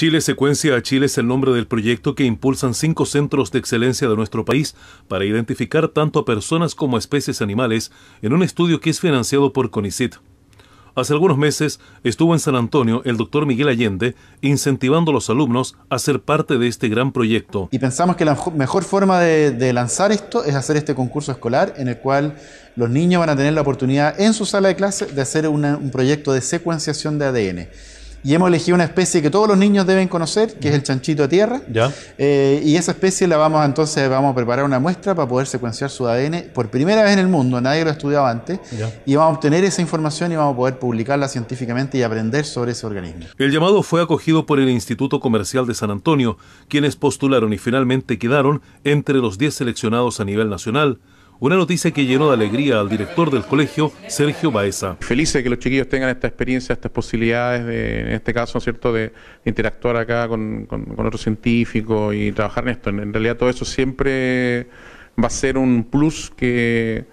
Chile Secuencia a Chile es el nombre del proyecto que impulsan cinco centros de excelencia de nuestro país para identificar tanto a personas como a especies animales en un estudio que es financiado por CONICIT. Hace algunos meses estuvo en San Antonio el doctor Miguel Allende incentivando a los alumnos a ser parte de este gran proyecto. Y pensamos que la mejor forma de, lanzar esto es hacer este concurso escolar en el cual los niños van a tener la oportunidad en su sala de clase de hacer un proyecto de secuenciación de ADN y hemos elegido una especie que todos los niños deben conocer, que es el chanchito de tierra. Eh, y esa especie la vamos entonces vamos a preparar una muestra para poder secuenciar su ADN por primera vez en el mundo, nadie lo ha estudiado antes, y vamos a obtener esa información y vamos a poder publicarla científicamente y aprender sobre ese organismo. El llamado fue acogido por el Instituto Comercial de San Antonio, quienes postularon y finalmente quedaron entre los 10 seleccionados a nivel nacional una noticia que llenó de alegría al director del colegio, Sergio Baeza. Felices que los chiquillos tengan esta experiencia, estas posibilidades, de, en este caso, cierto?, de, interactuar acá con, con, científico otros y trabajar en esto. En, realidad todo eso siempre va a ser un plus que,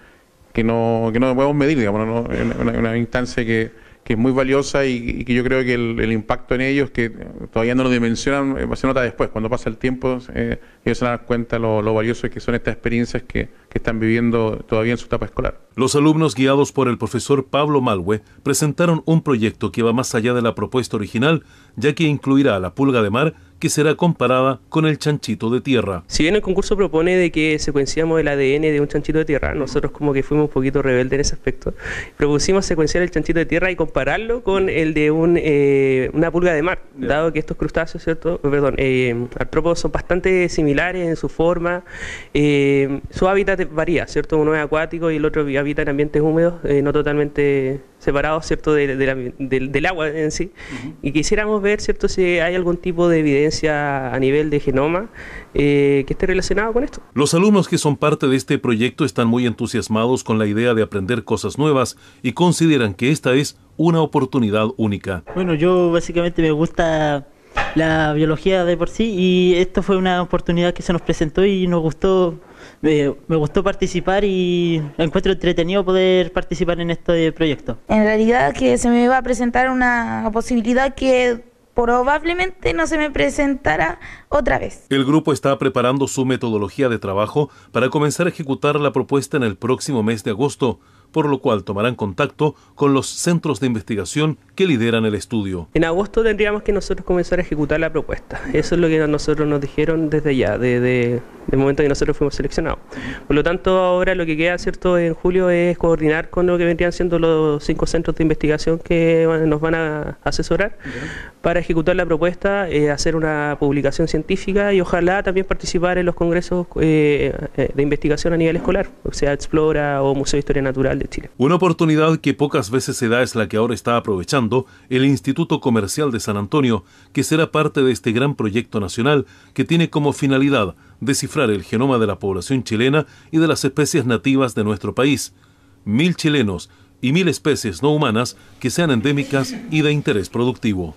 no, que no podemos medir, digamos, una, instancia que, es muy valiosa y, que yo creo que el, impacto en ellos, que todavía no lo dimensionan, eh, se nota después, cuando pasa el tiempo, eh, ellos se dan cuenta lo, lo valioso que son estas experiencias que, que están viviendo todavía en su etapa escolar. Los alumnos guiados por el profesor Pablo Malwe presentaron un proyecto que va más allá de la propuesta original, ya que incluirá a la pulga de mar que será comparada con el chanchito de tierra. Si bien el concurso propone de que secuenciamos el ADN de un chanchito de tierra, nosotros como que fuimos un poquito rebeldes en ese aspecto, propusimos secuenciar el chanchito de tierra y compararlo con el de eh, una pulga de mar, dado que estos crustáceos, ¿cierto? Eh, perdón, eh, artrópodos son bastante similares en su forma, su hábitat varía, ¿cierto? Uno es acuático y el otro es habita en ambientes húmedos, eh, no totalmente separados ¿cierto? del agua en sí. Y quisiéramos ver ¿cierto? si hay algún tipo de evidencia a nivel de genoma eh, que esté relacionado con esto. Los alumnos que son parte de este proyecto están muy entusiasmados con la idea de aprender cosas nuevas y consideran que esta es una oportunidad única. Bueno, yo básicamente me gusta la biología de por sí y esto fue una oportunidad que se nos presentó y nos gustó me, gustó participar y encuentro entretenido poder participar en este proyecto. En realidad que se me va a presentar una posibilidad que probablemente no se me presentará otra vez. El grupo está preparando su metodología de trabajo para comenzar a ejecutar la propuesta en el próximo mes de agosto por lo cual tomarán contacto con los centros de investigación que lideran el estudio. En agosto tendríamos que nosotros comenzar a ejecutar la propuesta. Eso es lo que nosotros nos dijeron desde ya, desde el momento que nosotros fuimos seleccionados. Por lo tanto, ahora lo que queda, ¿cierto?, en julio es coordinar con lo que vendrían siendo los cinco centros de investigación que nos van a asesorar para ejecutar la propuesta, eh, hacer una publicación científica y ojalá también participar en los congresos eh, eh, de investigación a nivel escolar, o sea, Explora o Museo de Historia Natural una oportunidad que pocas veces se da es la que ahora está aprovechando el Instituto Comercial de San Antonio, que será parte de este gran proyecto nacional que tiene como finalidad descifrar el genoma de la población chilena y de las especies nativas de nuestro país. Mil chilenos y mil especies no humanas que sean endémicas y de interés productivo.